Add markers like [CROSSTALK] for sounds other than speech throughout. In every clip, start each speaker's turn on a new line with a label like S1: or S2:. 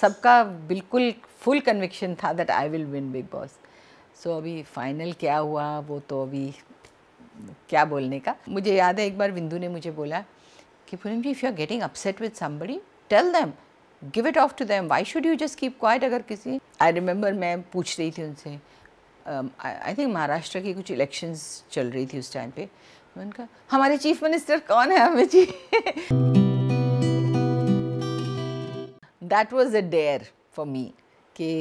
S1: सबका बिल्कुल full conviction था that I will win Bigg Boss so अभी फाइनल क्या हुआ वो तो अभी क्या बोलने का मुझे याद है एक बार विंदु ने मुझे बोला कि Poonam ji if you are getting upset with somebody tell them give it off to them why should you just keep quiet अगर किसी आई रिमेंबर मैं पूछ रही थी उनसे आई um, थिंक महाराष्ट्र की कुछ इलेक्शंस चल रही थी उस टाइम पे उनका हमारे चीफ मिनिस्टर कौन है हमें जी [LAUGHS] that was a dare for me कि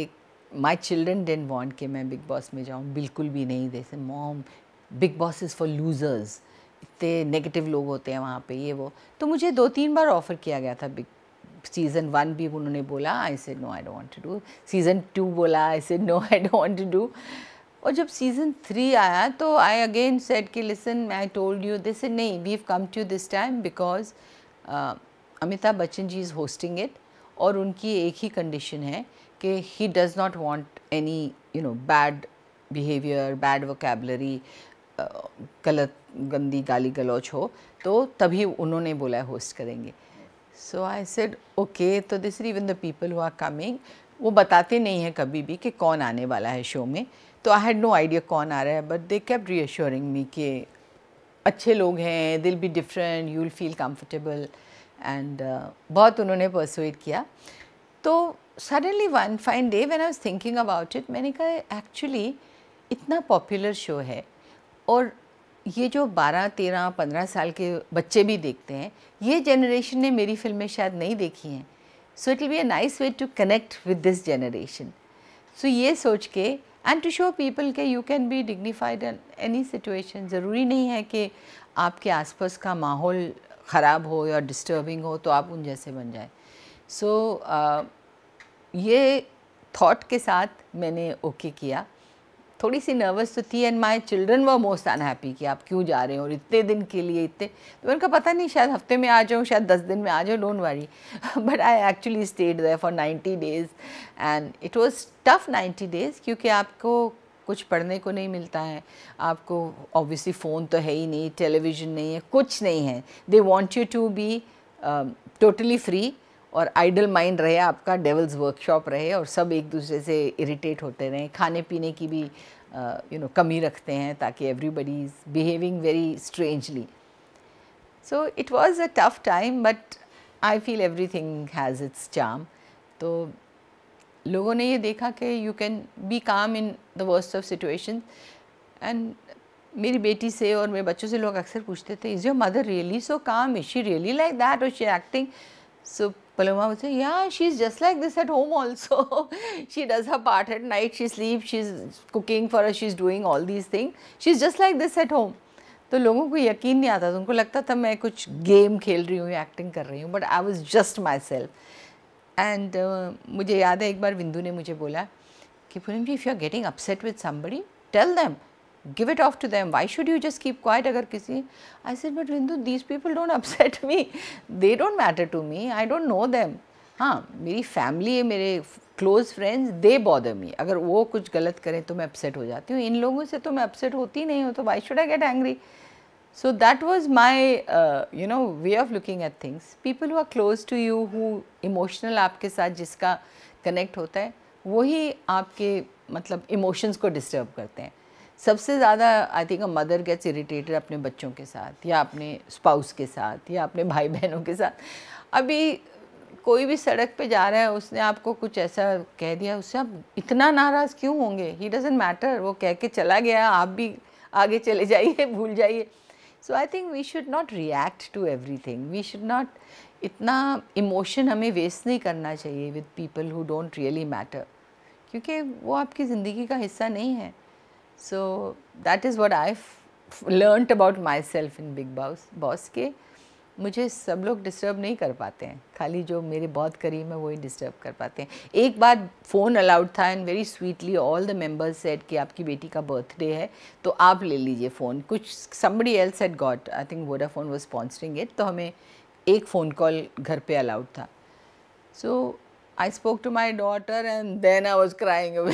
S1: माई चिल्ड्रेन डेंट वॉन्ट कि मैं बिग बॉस में जाऊँ बिल्कुल भी नहीं दे mom Bigg Boss is for losers इतने नेगेटिव लोग होते हैं वहाँ पे ये वो तो मुझे दो तीन बार ऑफ़र किया गया था बिग सीज़न वन भी उन्होंने बोला I say no I don't to do season two बोला I say no I don't to do और जब सीज़न थ्री आया तो आई अगेन सेट कि listen I told you this नहीं we have come to this time because Amitabh Bachchan ji is hosting it और उनकी एक ही कंडीशन है कि he does not want any you know bad behaviour bad vocabulary गलत गंदी गाली गलौच हो तो तभी उन्होंने बोला होस्ट करेंगे सो आई सेड ओके तो this even the people who are coming वो बताते नहीं हैं कभी भी कि कौन आने वाला है शो में तो आई हैड नो आइडिया कौन आ रहा है but they kept reassuring me कि अच्छे लोग हैं it'll be different you will feel comfortable and uh, बहुत उन्होंने परसुएट किया तो suddenly one fine day when I was thinking about it मैंने कहा एक्चुअली इतना पॉपुलर शो है और ये जो 12, 13, 15 साल के बच्चे भी देखते हैं ये जनरेशन ने मेरी फिल्में शायद नहीं देखी हैं so it will be a nice way to connect with this generation so ये सोच के एंड टू शो पीपल के you can be dignified any situation ज़रूरी नहीं है कि आपके आसपास का माहौल ख़राब हो या डिस्टर्बिंग हो तो आप उन जैसे बन जाए सो so, ये थाट के साथ मैंने ओके okay किया थोड़ी सी नर्वस तो थी and my children were most unhappy कि आप क्यों जा रहे हो और इतने दिन के लिए इतने तो मैंने कहा पता नहीं शायद हफ्ते में आ जाऊँ शायद दस दिन में आ जाओ don't worry but I actually stayed there for ninety days and it was tough ninety days क्योंकि आपको कुछ पढ़ने को नहीं मिलता है आपको ऑब्वियसली फ़ोन तो है ही नहीं टेलीविज़न नहीं है कुछ नहीं है they want you to be totally free और आइडल माइंड रहे आपका डेवल्स वर्कशॉप रहे और सब एक दूसरे से इरिटेट होते रहें खाने पीने की भी यू uh, नो कमी रखते हैं ताकि everybody is behaving very strangely so it was a tough time but I feel everything has its charm तो लोगों ने ये देखा कि you can be calm in the worst of situation and मेरी बेटी से और मेरे बच्चों से लोग अक्सर पूछते थे is your mother really so calm is she really like that और शी एक्टिंग सो पलोमा वुड या she is just like this at home also she does her part at night she sleep she is cooking for she is doing all these thing she is just like this at home तो लोगों को यकीन नहीं आता था उनको लगता था मैं कुछ गेम खेल रही हूँ एक्टिंग कर रही हूँ but I was just myself and uh, मुझे याद है एक बार विंदु ने मुझे बोला कि Poonam ji if you are getting upset with somebody tell them give it off to them why should you just keep quiet अगर किसी I said but Vindu these people don't upset me they don't matter to me I don't know them हाँ मेरी family है मेरे close friends they bother me अगर वो कुछ गलत करें तो मैं अपसेट हो जाती हूँ इन लोगों से तो मैं अपसेट होती नहीं हूँ तो why should I get angry So, that was my uh, you know way of looking at things. People who are close to you, who emotional आपके साथ जिसका connect होता है ही आपके मतलब emotions को disturb करते हैं सबसे ज़्यादा I think mother gets irritated अपने बच्चों के साथ या अपने स्पाउस के साथ या अपने भाई बहनों के साथ अभी कोई भी सड़क पे जा रहा है उसने आपको कुछ ऐसा कह दिया उससे आप इतना नाराज़ क्यों होंगे ही डजेंट मैटर वो कह के चला गया आप भी आगे चले जाइए भूल जाइए so I think we should not react to everything we should not इतना इमोशन हमें वेस्ट नहीं करना चाहिए with people who don't really matter क्योंकि वो आपकी ज़िंदगी का हिस्सा नहीं है so that is what I learnt about myself in Bigg Boss Boss के मुझे सब लोग डिस्टर्ब नहीं कर पाते हैं खाली जो मेरे बहुत करीब हैं वही डिस्टर्ब कर पाते हैं एक बार फ़ोन अलाउड था and very sweetly all the members said कि आपकी बेटी का बर्थडे है तो आप ले लीजिए फ़ोन कुछ somebody else had got I think Vodafone वो स्पॉन्सरिंग इट तो हमें एक फ़ोन कॉल घर पे अलाउड था so I spoke to my daughter and then I was crying away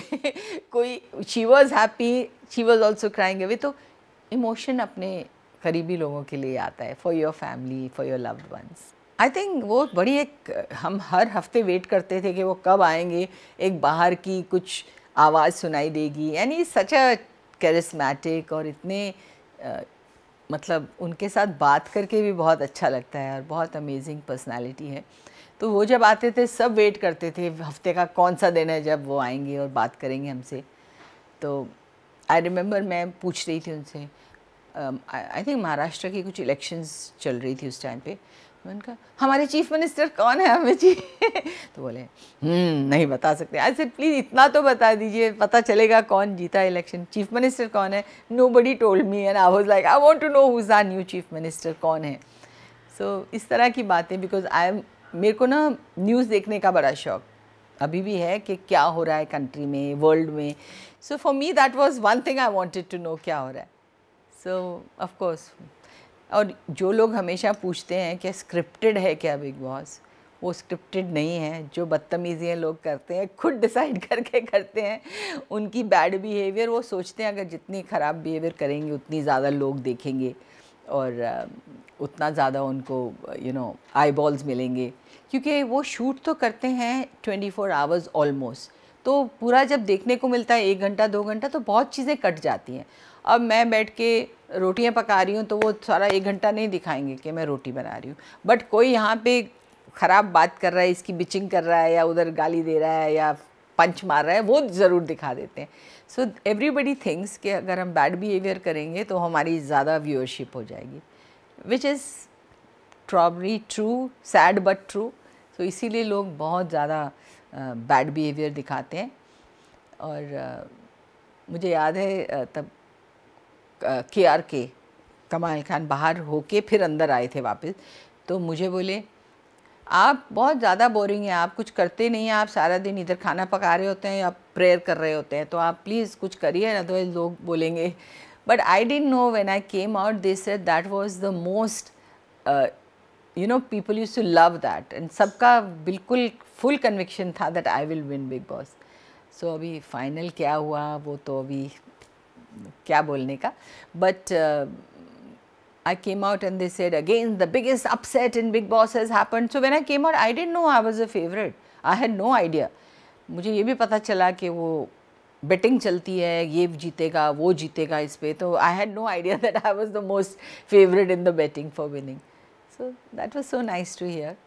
S1: कोई she was happy she was also crying away तो emotion अपने करीबी लोगों के लिए आता है for your family for your loved ones I think वो बड़ी एक हम हर हफ्ते वेट करते थे कि वो कब आएंगे एक बाहर की कुछ आवाज़ सुनाई देगी यानी सच अ करिस्मैटिक और इतने आ, मतलब उनके साथ बात करके भी बहुत अच्छा लगता है और बहुत अमेजिंग पर्सनालिटी है तो वो जब आते थे सब वेट करते थे हफ्ते का कौन सा दिन है जब वो आएंगे और बात करेंगे हमसे तो आई रिम्बर मैं पूछ रही थी उनसे आई थिंक महाराष्ट्र की कुछ इलेक्शंस चल रही थी उस टाइम पे मैंने कहा हमारे चीफ मिनिस्टर कौन है हमें जी [LAUGHS] तो बोले हम्म, नहीं बता सकते आई सर प्लीज़ इतना तो बता दीजिए पता चलेगा कौन जीता इलेक्शन चीफ मिनिस्टर कौन है nobody told me and I was like I want to know who's our new chief minister कौन है सो so, इस तरह की बातें बिकॉज आई एम मेरे को ना न्यूज़ देखने का बड़ा शौक अभी भी है कि क्या हो रहा है कंट्री में वर्ल्ड में so for me that was one thing I wanted to know क्या हो रहा है सो ऑफ कोर्स और जो लोग हमेशा पूछते हैं कि स्क्रिप्टेड है क्या बिग बॉस वो स्क्रिप्टेड नहीं है जो बदतमीज़ियाँ लोग करते हैं खुद डिसाइड [LAUGHS] करके करते हैं उनकी बैड बिहेवियर वो सोचते हैं अगर जितनी ख़राब बिहेवियर करेंगे उतनी ज़्यादा लोग देखेंगे और uh, उतना ज़्यादा उनको यू नो आई बॉल्स मिलेंगे क्योंकि वो शूट तो करते हैं 24 फोर आवर्स ऑलमोस्ट तो पूरा जब देखने को मिलता है एक घंटा दो घंटा तो बहुत चीज़ें कट जाती हैं अब मैं बैठ के रोटियां पका रही हूँ तो वो सारा एक घंटा नहीं दिखाएंगे कि मैं रोटी बना रही हूँ बट कोई यहाँ पे ख़राब बात कर रहा है इसकी बिचिंग कर रहा है या उधर गाली दे रहा है या पंच मार रहा है वो ज़रूर दिखा देते हैं सो एवरीबडी थिंग्स कि अगर हम बैड बिहेवियर करेंगे तो हमारी ज़्यादा व्यूअरशिप हो जाएगी विच इज़ ट्रॉबरी ट्रू सैड बट ट्रू तो इसीलिए लोग बहुत ज़्यादा बैड बिहेवियर दिखाते हैं और मुझे याद है तब के आर के कमाल खान बाहर होके फिर अंदर आए थे वापस तो मुझे बोले आप बहुत ज़्यादा बोरिंग है आप कुछ करते नहीं हैं आप सारा दिन इधर खाना पका रहे होते हैं या प्रेयर कर रहे होते हैं तो आप प्लीज़ कुछ करिए अदरवाइज लोग बोलेंगे but I don't know when I came out this that was the most you know people used to love that and sabka bilkul full conviction tha that i will win big boss so abhi final kya hua wo to abhi kya bolne ka but uh, i came out and they said again the biggest upset in big boss has happened so when i came out i didn't know i was a favorite i had no idea मुझे ये भी पता चला कि वो betting चलती है ये जीतेगा वो जीतेगा इस पर तो I had no idea [LAUGHS] that I was the most favorite in the betting for winning. So, that was so nice to hear.